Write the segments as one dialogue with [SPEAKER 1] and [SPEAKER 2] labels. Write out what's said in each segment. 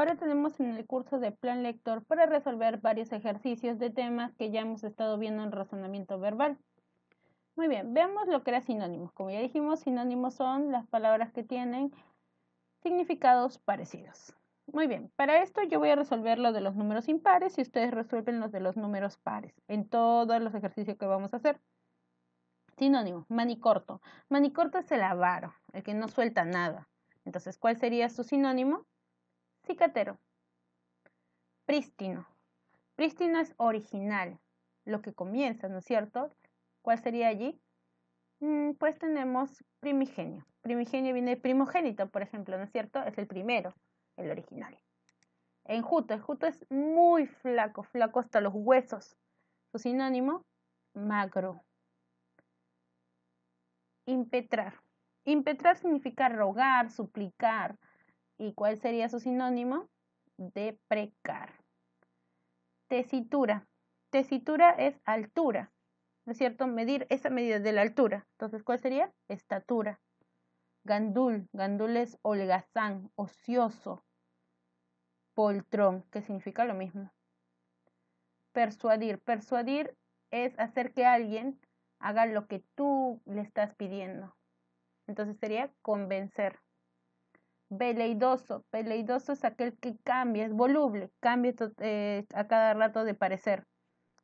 [SPEAKER 1] Ahora tenemos en el curso de plan lector para resolver varios ejercicios de temas que ya hemos estado viendo en razonamiento verbal. Muy bien, veamos lo que era sinónimos. Como ya dijimos, sinónimos son las palabras que tienen significados parecidos. Muy bien, para esto yo voy a resolver lo de los números impares y ustedes resuelven los de los números pares en todos los ejercicios que vamos a hacer. Sinónimo, manicorto. Manicorto es el avaro, el que no suelta nada. Entonces, ¿cuál sería su sinónimo? Cicatero. Prístino. Prístino es original, lo que comienza, ¿no es cierto? ¿Cuál sería allí? Mm, pues tenemos primigenio. Primigenio viene de primogénito, por ejemplo, ¿no es cierto? Es el primero, el original. Enjuto. Enjuto es muy flaco, flaco hasta los huesos. Su sinónimo, magro. Impetrar. Impetrar significa rogar, suplicar, ¿Y cuál sería su sinónimo? De precar. Tesitura. Tesitura es altura, ¿no es cierto? Medir esa medida de la altura. Entonces, ¿cuál sería? Estatura. Gandul. Gandul es holgazán, ocioso. Poltrón, que significa lo mismo. Persuadir. Persuadir es hacer que alguien haga lo que tú le estás pidiendo. Entonces sería convencer. Veleidoso. Veleidoso es aquel que cambia, es voluble, cambia eh, a cada rato de parecer.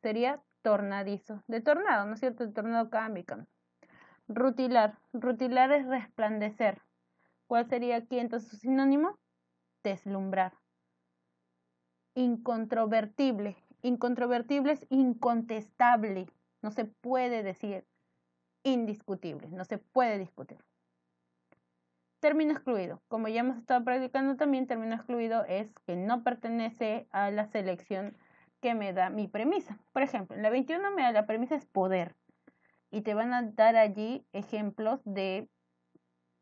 [SPEAKER 1] Sería tornadizo. De tornado, ¿no es cierto? De tornado cambia. Rutilar. Rutilar es resplandecer. ¿Cuál sería aquí entonces su sinónimo? Deslumbrar. Incontrovertible. Incontrovertible es incontestable. No se puede decir indiscutible. No se puede discutir. Término excluido. Como ya hemos estado practicando también, término excluido es que no pertenece a la selección que me da mi premisa. Por ejemplo, en la 21 me da la premisa es poder. Y te van a dar allí ejemplos de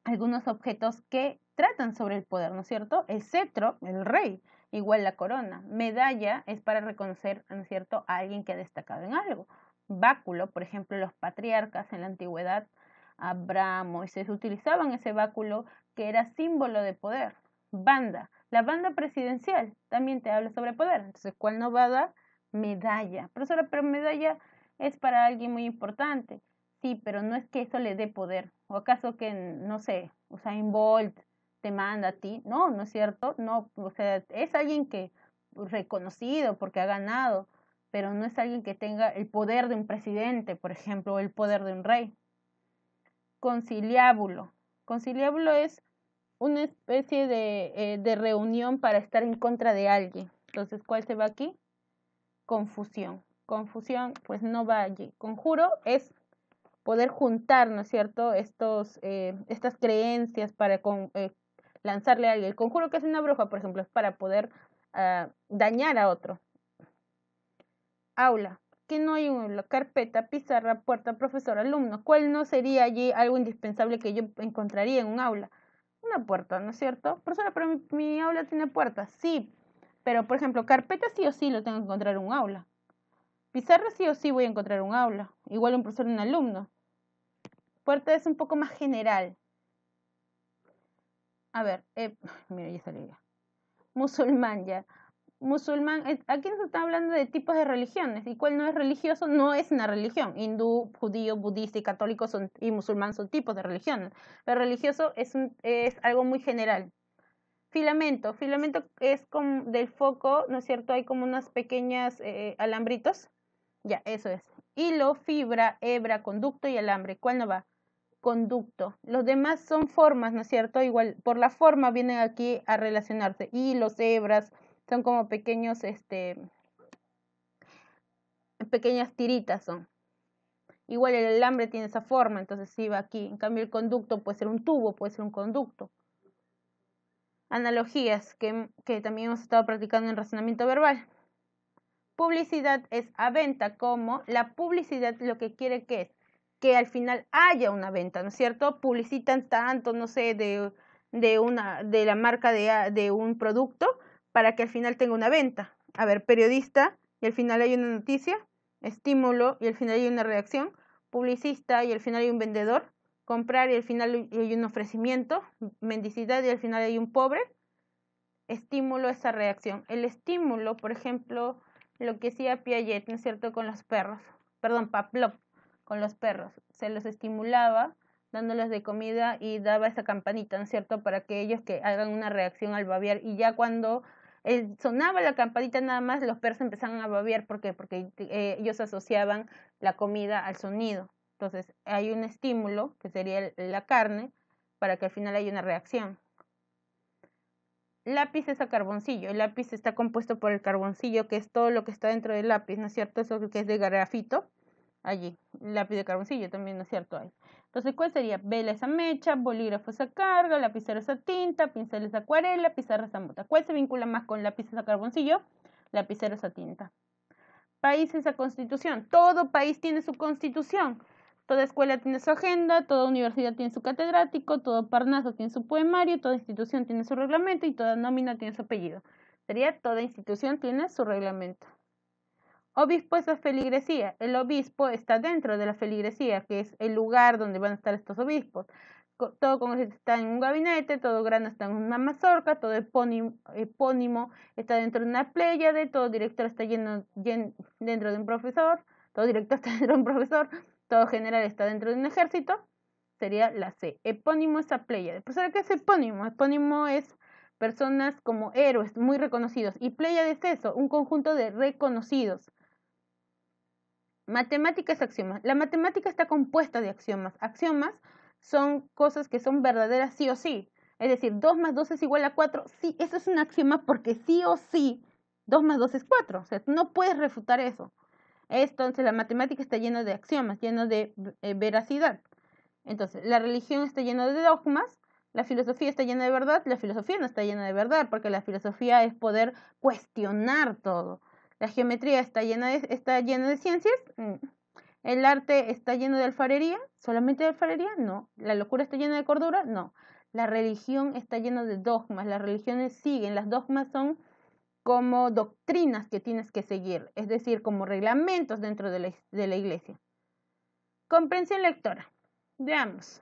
[SPEAKER 1] algunos objetos que tratan sobre el poder, ¿no es cierto? El cetro, el rey, igual la corona. Medalla es para reconocer, ¿no es cierto?, a alguien que ha destacado en algo. Báculo, por ejemplo, los patriarcas en la antigüedad y se utilizaban ese báculo que era símbolo de poder. Banda, la banda presidencial también te habla sobre poder. Entonces, ¿cuál no va a dar? Medalla. Profesora, pero medalla es para alguien muy importante. Sí, pero no es que eso le dé poder. ¿O acaso que, no sé, Usain Bolt te manda a ti? No, no es cierto. No, o sea, es alguien que pues, reconocido porque ha ganado, pero no es alguien que tenga el poder de un presidente, por ejemplo, o el poder de un rey conciliábulo. Conciliábulo es una especie de, eh, de reunión para estar en contra de alguien. Entonces, ¿cuál se va aquí? Confusión. Confusión, pues no va allí. Conjuro es poder juntar, ¿no es cierto?, Estos, eh, estas creencias para eh, lanzarle a alguien. El conjuro que es una bruja, por ejemplo, es para poder ah, dañar a otro. Aula que no hay una carpeta, pizarra, puerta, profesor, alumno, ¿cuál no sería allí algo indispensable que yo encontraría en un aula? Una puerta, ¿no es cierto? Profesora, pero mi, aula tiene puertas, sí, pero por ejemplo, carpeta sí o sí lo tengo que encontrar en un aula. Pizarra sí o sí voy a encontrar un aula, igual un profesor y un alumno. Puerta es un poco más general. A ver, eh, mira, ya salió Musulmán ya musulmán, eh, aquí nos está hablando de tipos de religiones y cuál no es religioso no es una religión. Hindú, judío, budista y católico son, y musulmán son tipos de religiones. Pero religioso es, es algo muy general. Filamento, filamento es como del foco, ¿no es cierto? Hay como unas pequeñas eh, eh, alambritos. Ya, eso es. Hilo, fibra, hebra, conducto y alambre. ¿Cuál no va? Conducto. Los demás son formas, ¿no es cierto? Igual, por la forma vienen aquí a relacionarse. Hilos, hebras, son como pequeños, este, pequeñas tiritas son. Igual el alambre tiene esa forma, entonces sí va aquí. En cambio el conducto puede ser un tubo, puede ser un conducto. Analogías que, que también hemos estado practicando en razonamiento verbal. Publicidad es a venta, como la publicidad lo que quiere que es que al final haya una venta, ¿no es cierto? Publicitan tanto, no sé, de, de, una, de la marca de, de un producto para que al final tenga una venta. A ver, periodista y al final hay una noticia, estímulo y al final hay una reacción, publicista y al final hay un vendedor, comprar y al final hay un ofrecimiento, mendicidad y al final hay un pobre, estímulo esa reacción. El estímulo, por ejemplo, lo que hacía Piaget, ¿no es cierto?, con los perros, perdón, Paplop, con los perros, se los estimulaba dándoles de comida y daba esa campanita, ¿no es cierto?, para que ellos que hagan una reacción al Baviar, y ya cuando eh, sonaba la campanita nada más, los perros empezaban a babear. ¿Por Porque eh, ellos asociaban la comida al sonido. Entonces hay un estímulo, que sería la carne, para que al final haya una reacción. Lápiz es a carboncillo. El lápiz está compuesto por el carboncillo, que es todo lo que está dentro del lápiz, ¿no es cierto? Eso que es de garrafito allí, lápiz de carboncillo también, ¿no es cierto? ahí Entonces, ¿cuál sería? Vela esa mecha, bolígrafo esa carga, lapicero esa tinta, Pinceles de acuarela, pizarra esa mota. ¿Cuál se vincula más con lápiz de carboncillo? Lapicero esa tinta. País esa constitución. Todo país tiene su constitución. Toda escuela tiene su agenda, toda universidad tiene su catedrático, todo parnaso tiene su poemario, toda institución tiene su reglamento y toda nómina tiene su apellido. Sería toda institución tiene su reglamento. Obispo es la feligresía. El obispo está dentro de la feligresía, que es el lugar donde van a estar estos obispos. Todo congresista está en un gabinete, todo grano está en una mazorca, todo epónimo está dentro de una pléyade, todo director está lleno, dentro de un profesor, todo director está dentro de un profesor, todo general está dentro de un ejército. Sería la C. Epónimo es la pléyade. Pues ¿qué es epónimo? Epónimo es personas como héroes muy reconocidos. Y pléyade es eso, un conjunto de reconocidos es axioma, La matemática está compuesta de axiomas. Axiomas son cosas que son verdaderas sí o sí. Es decir, 2 más 2 es igual a 4. Sí, eso es un axioma porque sí o sí 2 más 2 es 4. O sea, no puedes refutar eso. Entonces, la matemática está llena de axiomas, llena de eh, veracidad. Entonces, la religión está llena de dogmas, la filosofía está llena de verdad, la filosofía no está llena de verdad, porque la filosofía es poder cuestionar todo. La geometría está llena de, está de ciencias. Mm, el arte está lleno de alfarería. ¿Solamente de alfarería? No. La locura está llena de cordura? No. La religión está llena de dogmas. Las religiones siguen. Las dogmas son como doctrinas que tienes que seguir, es decir, como reglamentos dentro de la, de la iglesia. Comprensión lectora. Veamos.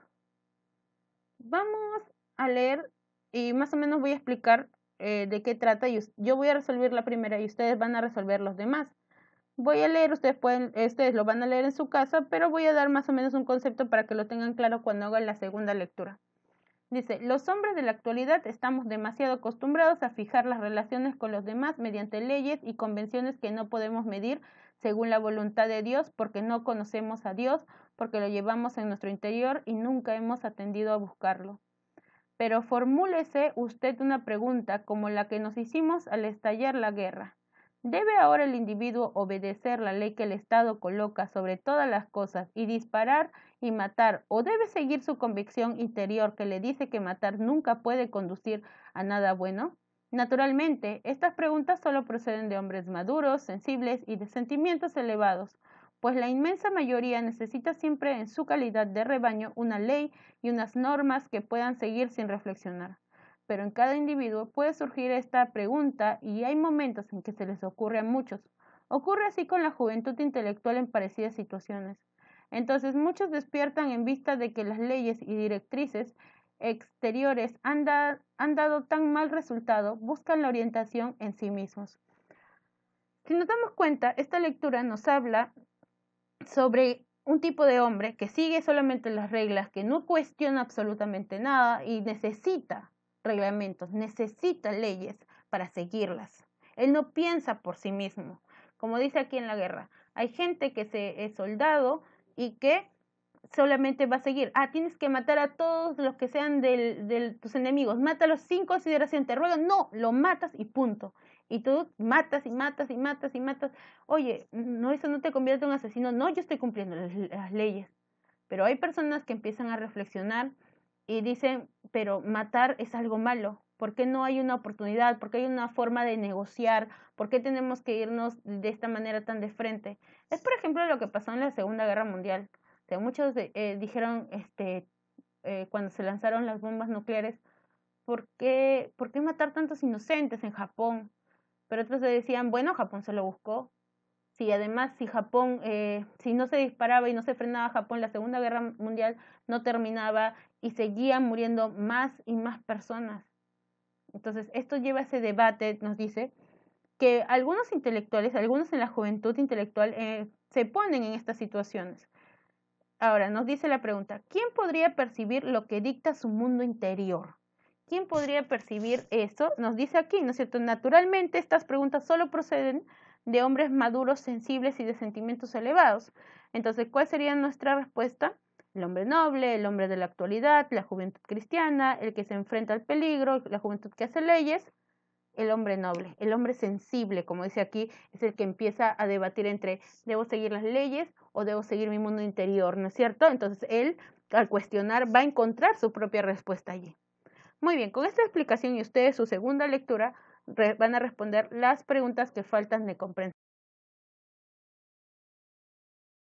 [SPEAKER 1] Vamos a leer y más o menos voy a explicar eh, de qué trata y yo voy a resolver la primera y ustedes van a resolver los demás. Voy a leer, ustedes pueden, ustedes lo van a leer en su casa, pero voy a dar más o menos un concepto para que lo tengan claro cuando hagan la segunda lectura. Dice, los hombres de la actualidad estamos demasiado acostumbrados a fijar las relaciones con los demás mediante leyes y convenciones que no podemos medir según la voluntad de Dios porque no conocemos a Dios, porque lo llevamos en nuestro interior y nunca hemos atendido a buscarlo pero formúlese usted una pregunta como la que nos hicimos al estallar la guerra. ¿Debe ahora el individuo obedecer la ley que el Estado coloca sobre todas las cosas y disparar y matar o debe seguir su convicción interior que le dice que matar nunca puede conducir a nada bueno? Naturalmente, estas preguntas solo proceden de hombres maduros, sensibles y de sentimientos elevados pues la inmensa mayoría necesita siempre en su calidad de rebaño una ley y unas normas que puedan seguir sin reflexionar. Pero en cada individuo puede surgir esta pregunta y hay momentos en que se les ocurre a muchos. Ocurre así con la juventud intelectual en parecidas situaciones. Entonces muchos despiertan en vista de que las leyes y directrices exteriores han, dado tan mal resultado, buscan la orientación en sí mismos. Si nos damos cuenta, esta lectura nos habla sobre un tipo de hombre que sigue solamente las reglas, que no cuestiona absolutamente nada y necesita reglamentos, necesita leyes para seguirlas. Él no piensa por sí mismo. Como dice aquí en la guerra, hay gente que se, es soldado y que solamente va a seguir. Ah, tienes que matar a todos los que sean de tus enemigos. Mátalos sin consideración, te ruego. No, lo matas y punto y tú matas y matas y matas y matas. Oye, no, eso no te convierte en un asesino. No, yo estoy cumpliendo las, leyes. Pero hay personas que empiezan a reflexionar y dicen, pero matar es algo malo. ¿Por qué no hay una oportunidad? ¿Por qué hay una forma de negociar? ¿Por qué tenemos que irnos de esta manera tan de frente? Es, por ejemplo, lo que pasó en la Segunda Guerra Mundial. muchos eh, dijeron este, eh, cuando se lanzaron las bombas nucleares, ¿por qué, ¿por qué matar tantos inocentes en Japón? Pero otros decían, bueno, Japón se lo buscó. si además, si Japón, eh, si no se disparaba y no se frenaba Japón, la Segunda Guerra Mundial no terminaba y seguían muriendo más y más personas. Entonces, esto lleva a ese debate, nos dice, que algunos intelectuales, algunos en la juventud intelectual, eh, se ponen en estas situaciones. Ahora, nos dice la pregunta, ¿quién podría percibir lo que dicta su mundo interior? ¿Quién podría percibir eso? Nos dice aquí, ¿no es cierto? Naturalmente, estas preguntas solo proceden de hombres maduros, sensibles y de sentimientos elevados. Entonces, ¿cuál sería nuestra respuesta? El hombre noble, el hombre de la actualidad, la juventud cristiana, el que se enfrenta al peligro, la juventud que hace leyes, el hombre noble, el hombre sensible, como dice aquí, es el que empieza a debatir entre debo seguir las leyes o debo seguir mi mundo interior, ¿no es cierto? Entonces él, al cuestionar, va a encontrar su propia respuesta allí. Muy bien, con esta explicación y ustedes su segunda lectura van a responder las preguntas que faltan de comprensión.